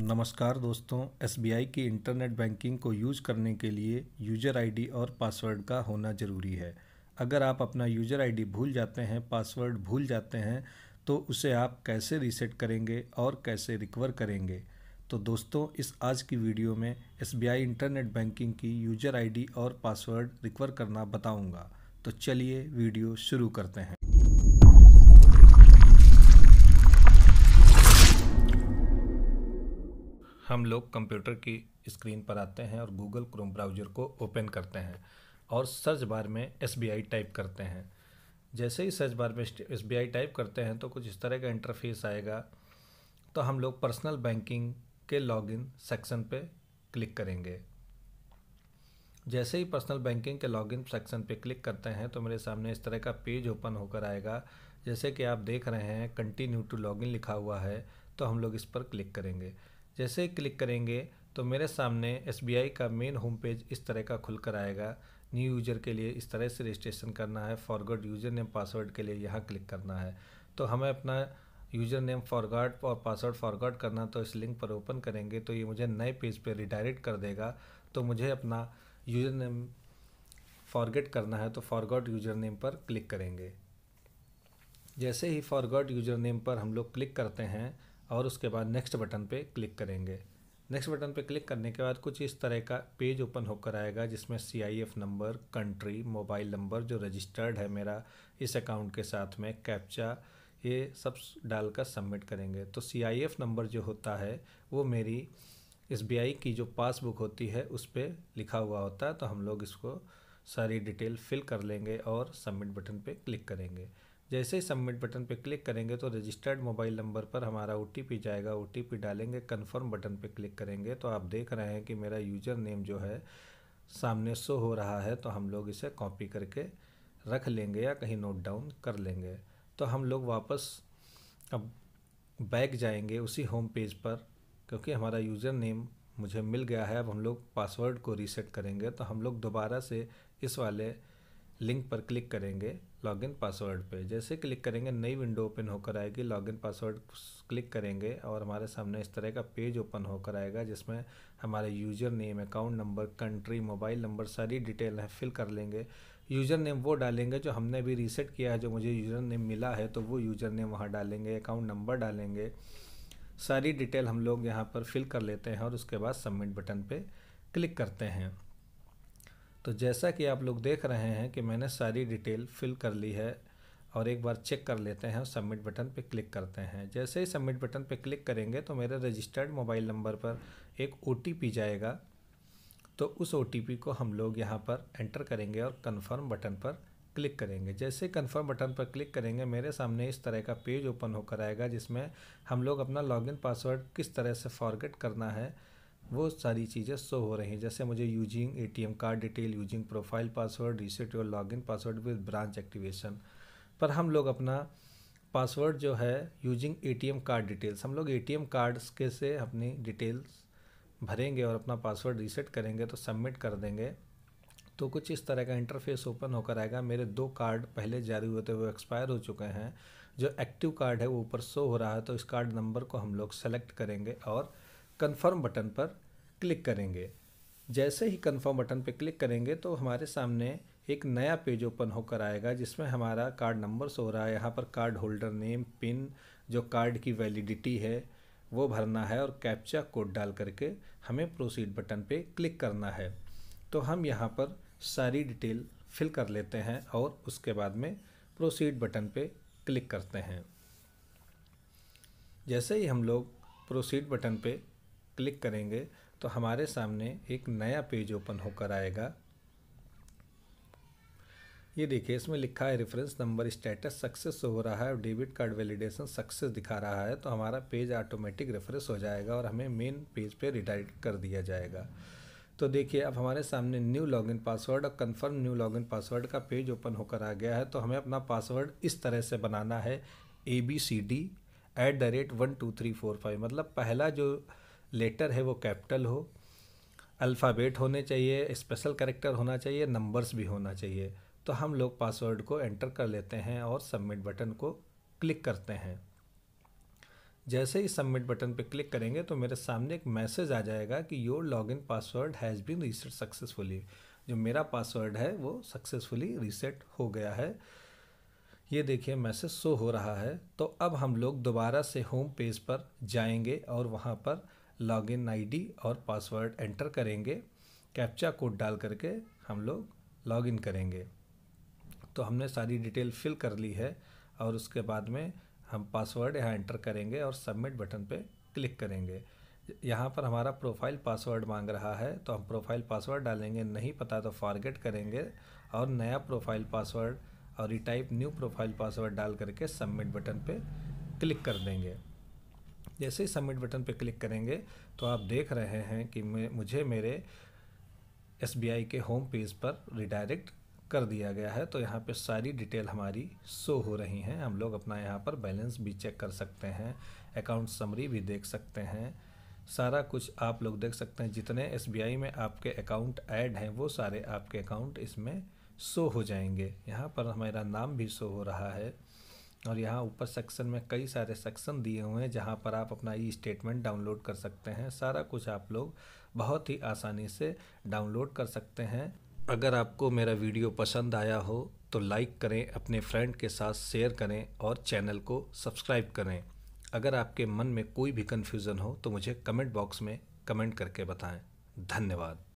नमस्कार दोस्तों एस की इंटरनेट बैंकिंग को यूज करने के लिए यूजर आईडी और पासवर्ड का होना ज़रूरी है अगर आप अपना यूजर आईडी भूल जाते हैं पासवर्ड भूल जाते हैं तो उसे आप कैसे रीसेट करेंगे और कैसे रिकवर करेंगे तो दोस्तों इस आज की वीडियो में एस इंटरनेट बैंकिंग की यूजर आई और पासवर्ड रिकवर करना बताऊँगा तो चलिए वीडियो शुरू करते हैं हम लोग कंप्यूटर की स्क्रीन पर आते हैं और गूगल क्रोम ब्राउज़र को ओपन करते हैं और सर्च बार में एस टाइप करते हैं जैसे ही सर्च बार में एस टाइप करते हैं तो कुछ इस तरह का इंटरफेस आएगा तो हम लोग पर्सनल बैंकिंग के लॉगिन सेक्शन पे क्लिक करेंगे जैसे ही पर्सनल बैंकिंग के लॉगिन सेक्शन पे क्लिक करते हैं तो मेरे सामने इस तरह का पेज ओपन होकर आएगा जैसे कि आप देख रहे हैं कंटिन्यू टू लॉगिन लिखा हुआ है तो हम लोग इस पर क्लिक करेंगे जैसे ही क्लिक करेंगे तो मेरे सामने एस का मेन होम पेज इस तरह का खुल कर आएगा न्यू यूज़र के लिए इस तरह से रजिस्ट्रेशन करना है फॉरवर्ड यूज़र नेम पासवर्ड के लिए यहाँ क्लिक करना है तो हमें अपना यूज़र नेम फॉरवर्ड और पासवर्ड फॉरवर्ड करना तो इस लिंक पर ओपन करेंगे तो ये मुझे नए पेज पर पे रिडायरेक्ट कर देगा तो मुझे अपना यूज़र नेम फॉरगेट करना है तो फॉरगॉड यूज़र नेम पर क्लिक करेंगे जैसे ही फॉरगॉड यूज़र नेम पर हम लोग क्लिक करते हैं और उसके बाद नेक्स्ट बटन पे क्लिक करेंगे नेक्स्ट बटन पे क्लिक करने के बाद कुछ इस तरह का पेज ओपन होकर आएगा जिसमें C I F number country mobile number जो रजिस्टर्ड है मेरा इस अकाउंट के साथ में कैप्चा ये सब डालकर सबमिट करेंगे तो सी आई एफ नंबर जो होता है वो मेरी एस बी आई की जो पासबुक होती है उस पर लिखा हुआ होता है तो हम लोग इसको सारी डिटेल फिल कर लेंगे और सबमिट बटन पे क्लिक करेंगे जैसे ही सबमिट बटन पर क्लिक करेंगे तो रजिस्टर्ड मोबाइल नंबर पर हमारा ओ जाएगा ओ डालेंगे कन्फर्म बटन पर क्लिक करेंगे तो आप देख रहे हैं कि मेरा यूज़र नेम जो है सामने शो हो रहा है तो हम लोग इसे कॉपी करके रख लेंगे या कहीं नोट डाउन कर लेंगे तो हम लोग वापस अब बैक जाएंगे उसी होम पेज पर क्योंकि हमारा यूज़र नेम मुझे मिल गया है अब हम लोग पासवर्ड को रीसेट करेंगे तो हम लोग दोबारा से इस वाले लिंक पर क्लिक करेंगे लॉगिन पासवर्ड पे जैसे क्लिक करेंगे नई विंडो ओपन होकर आएगी लॉगिन पासवर्ड क्लिक करेंगे और हमारे सामने इस तरह का पेज ओपन होकर आएगा जिसमें हमारे user name account number country mobile number सारी डिटेल है फिल कर लेंगे यूज़र नेम वो डालेंगे जो हमने भी रीसेट किया है जो मुझे यूज़र नेम मिला है तो वो यूज़र नेम वहाँ डालेंगे अकाउंट नंबर डालेंगे सारी डिटेल हम लोग यहाँ पर फिल कर लेते हैं और उसके बाद सबमिट बटन पर क्लिक करते हैं तो जैसा कि आप लोग देख रहे हैं कि मैंने सारी डिटेल फिल कर ली है और एक बार चेक कर लेते हैं और सबमिट बटन पर क्लिक करते हैं जैसे ही सबमिट बटन पर क्लिक करेंगे तो मेरे रजिस्टर्ड मोबाइल नंबर पर एक ओ जाएगा तो उस ओ को हम लोग यहाँ पर एंटर करेंगे और कन्फर्म बटन पर क्लिक करेंगे जैसे कन्फर्म बटन पर क्लिक करेंगे मेरे सामने इस तरह का पेज ओपन होकर आएगा जिसमें हम लोग अपना लॉगिन पासवर्ड किस तरह से फॉरगेट करना है वो सारी चीज़ें शो हो रही हैं जैसे मुझे using M card detail using profile password reset your in password with branch activation पर हम लोग अपना पासवर्ड जो है यूजिंग एम कार्ड डिटेल्स हम लोग ए एम कार्ड्स के से अपनी डिटेल्स भरेंगे और अपना पासवर्ड रीसेट करेंगे तो सबमिट कर देंगे तो कुछ इस तरह का इंटरफेस ओपन होकर आएगा मेरे दो कार्ड पहले जारी हुए थे वो एक्सपायर हो चुके हैं जो एक्टिव कार्ड है वो ऊपर शो हो रहा है तो इस कार्ड नंबर को हम लोग सेलेक्ट करेंगे और कन्फर्म बटन पर क्लिक करेंगे जैसे ही कन्फर्म बटन पर क्लिक करेंगे तो हमारे सामने एक नया पेज ओपन होकर आएगा जिसमें हमारा कार्ड नंबर सो रहा है यहाँ पर कार्ड होल्डर नेम पिन जो कार्ड की वैलिडिटी है वो भरना है और कैप्चा कोड डाल करके हमें प्रोसीड बटन पे क्लिक करना है तो हम यहाँ पर सारी डिटेल फिल कर लेते हैं और उसके बाद में प्रोसीड बटन पे क्लिक करते हैं जैसे ही हम लोग प्रोसीड बटन पे क्लिक करेंगे तो हमारे सामने एक नया पेज ओपन होकर आएगा ये देखिए इसमें लिखा है रेफरेंस नंबर स्टेटस सक्सेस हो रहा है और डेबिट कार्ड वैलिडेशन सक्सेस दिखा रहा है तो हमारा पेज ऑटोमेटिक रेफरेंस हो जाएगा और हमें मेन पेज पे रिडायरेक्ट कर दिया जाएगा तो देखिए अब हमारे सामने न्यू लॉगिन पासवर्ड और कंफर्म न्यू लॉगिन पासवर्ड का पेज ओपन होकर आ गया है तो हमें अपना पासवर्ड इस तरह से बनाना है A B C D at the rate one two three four five मतलब पहला जो लेटर है वो कैपिटल हो अल्फ़ाबेट होने चाहिए स्पेशल करेक्टर होना चाहिए नंबर्स भी होना चाहिए तो हम लोग पासवर्ड को एंटर कर लेते हैं और सबमिट बटन को क्लिक करते हैं जैसे ही सबमिट बटन पर क्लिक करेंगे तो मेरे सामने एक मैसेज आ जाएगा कि your login password has been reset successfully जो मेरा पासवर्ड है वो सक्सेसफुली रीसेट हो गया है ये देखिए मैसेज शो हो रहा है तो अब हम लोग दोबारा से होम पेज पर जाएंगे और वहाँ पर लॉगिन आईडी और पासवर्ड एंटर करेंगे कैप्चा कोड डाल करके हम लोग लॉगिन करेंगे तो हमने सारी डिटेल फिल कर ली है और उसके बाद में हम पासवर्ड यहाँ एंटर करेंगे और सबमिट बटन पे क्लिक करेंगे यहाँ पर हमारा प्रोफाइल पासवर्ड मांग रहा है तो हम प्रोफाइल पासवर्ड डालेंगे नहीं पता तो फॉरगेट करेंगे और नया प्रोफाइल पासवर्ड और रिटाइप न्यू प्रोफाइल पासवर्ड डाल करके सबमिट बटन पे क्लिक कर देंगे जैसे ही सबमिट बटन पर क्लिक करेंगे तो आप देख रहे हैं कि मैं मुझे मेरे एस के होम पेज पर रिडायरेक्ट कर दिया गया है तो यहाँ पे सारी डिटेल हमारी शो हो रही हैं हम लोग अपना यहाँ पर बैलेंस भी चेक कर सकते हैं अकाउंट समरी भी देख सकते हैं सारा कुछ आप लोग देख सकते हैं जितने एस में आपके अकाउंट ऐड हैं वो सारे आपके अकाउंट इसमें शो हो जाएंगे यहाँ पर हमारा नाम भी शो हो रहा है और यहाँ ऊपर सेक्शन में कई सारे सेक्शन दिए हुए हैं जहाँ पर आप अपना ई स्टेटमेंट डाउनलोड कर सकते हैं सारा कुछ आप लोग बहुत ही आसानी से डाउनलोड कर सकते हैं अगर आपको मेरा वीडियो पसंद आया हो तो लाइक करें अपने फ्रेंड के साथ शेयर करें और चैनल को सब्सक्राइब करें अगर आपके मन में कोई भी कन्फ्यूज़न हो तो मुझे कमेंट बॉक्स में कमेंट करके बताएं धन्यवाद